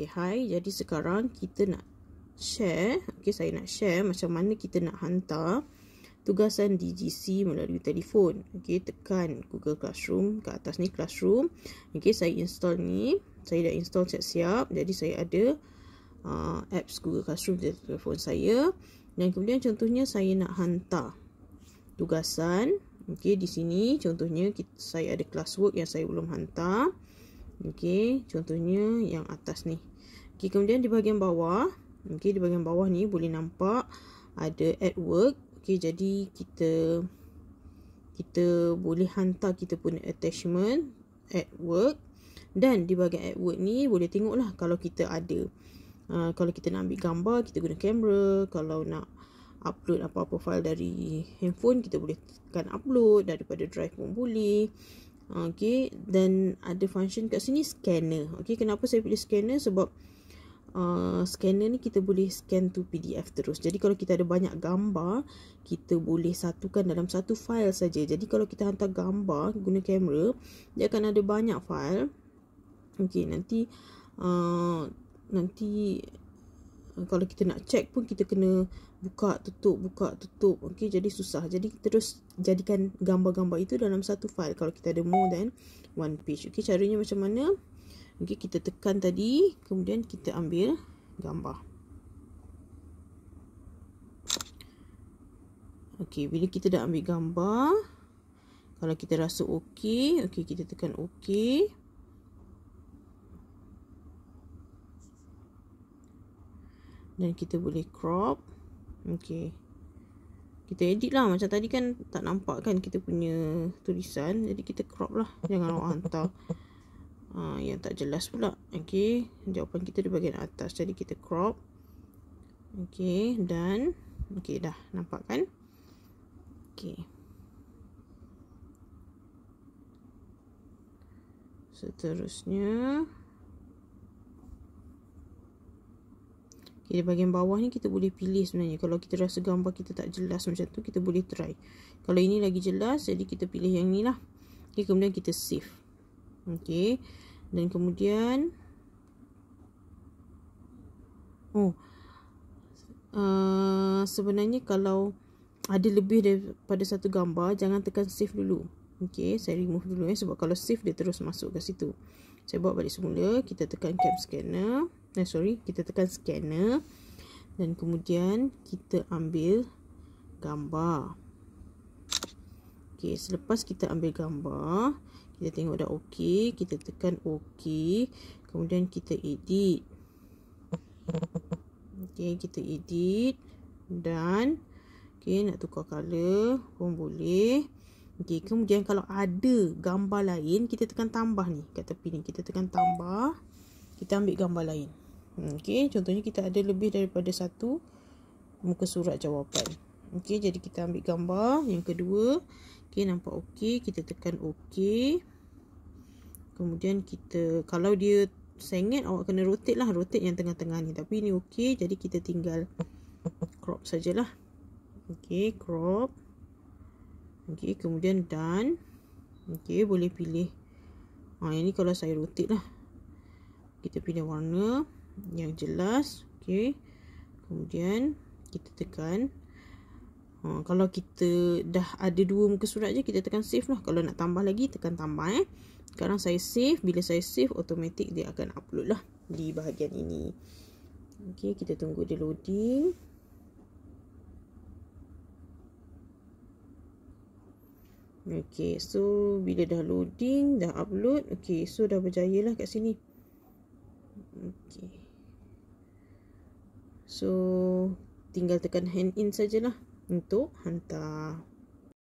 Okay, hi. Jadi sekarang kita nak share. Okay, saya nak share macam mana kita nak hantar tugasan DGC melalui telefon. Okay, tekan Google Classroom. Kat atas ni Classroom. Okay, saya install ni. Saya dah install siap-siap. Jadi, saya ada uh, apps Google Classroom di telefon saya. Dan kemudian contohnya saya nak hantar tugasan. Okay, di sini contohnya kita, saya ada classwork yang saya belum hantar. Okay, contohnya yang atas ni. Okey, kemudian di bahagian bawah, okey di bahagian bawah ni boleh nampak ada at work. Okey, jadi kita kita boleh hantar kita punya attachment at work dan di bahagian at work ni boleh tengoklah kalau kita ada uh, kalau kita nak ambil gambar, kita guna kamera, kalau nak upload apa-apa file dari handphone kita boleh kan upload daripada drive pun boleh okay. dan ada function kat sini scanner Okay, kenapa saya pilih scanner sebab uh, Uh, scanner ni kita boleh scan to PDF terus. Jadi kalau kita ada banyak gambar, kita boleh satukan dalam satu file saja. Jadi kalau kita hantar gambar guna kamera, dia akan ada banyak file. Okey, nanti uh, nanti uh, kalau kita nak check pun kita kena buka tutup buka tutup okey jadi susah jadi terus jadikan gambar-gambar itu dalam satu file kalau kita ada more than one page okey caranya macam mana Okey, kita tekan tadi, kemudian kita ambil gambar. Okey, bila kita dah ambil gambar, kalau kita rasa okey, okey kita tekan okey. Dan kita boleh crop. Okey. Kita edit lah. Macam tadi kan tak nampak kan kita punya tulisan. Jadi kita crop lah. Jangan awak hantar ha, yang tak jelas pula okey jawapan kita di bahagian atas jadi kita crop okey dan okey dah nampak kan okey seterusnya okay, di bahagian bawah ni kita boleh pilih sebenarnya kalau kita rasa gambar kita tak jelas macam tu kita boleh try kalau ini lagi jelas jadi kita pilih yang ni lah okay, kemudian kita save Okey. Dan kemudian Oh. Uh, sebenarnya kalau ada lebih daripada satu gambar, jangan tekan save dulu. Okey, saya remove dulu eh sebab kalau save dia terus masuk ke situ. Saya buat balik semula, kita tekan cap scanner. Eh sorry, kita tekan scanner dan kemudian kita ambil gambar. Okey, selepas kita ambil gambar, kita tengok dah okey, kita tekan okey, kemudian kita edit. Okey, kita edit dan okey nak tukar color pun boleh. Okey, kemudian kalau ada gambar lain, kita tekan tambah ni kat tepi ni. Kita tekan tambah, kita ambil gambar lain. Hmm, okey, contohnya kita ada lebih daripada satu muka surat jawapan. Okey, jadi kita ambil gambar yang kedua. Okey, nampak okey, kita tekan okey. Kemudian kita kalau dia sengit awak kena rotate lah, rotate yang tengah-tengah ni. Tapi ini okey, jadi kita tinggal crop sajalah. Okey, crop. Okey, kemudian done. Okey, boleh pilih. Ha, yang ni kalau saya rotate lah. Kita pilih warna yang jelas. Okey. Kemudian kita tekan Ha, kalau kita dah ada dua muka surat je, kita tekan save lah. Kalau nak tambah lagi, tekan tambah eh. Sekarang saya save. Bila saya save, automatic dia akan upload lah di bahagian ini. Okay, kita tunggu dia loading. Okay, so bila dah loading, dah upload. Okay, so dah berjaya lah kat sini. Okay. So, tinggal tekan hand in sajalah. lah untuk hantar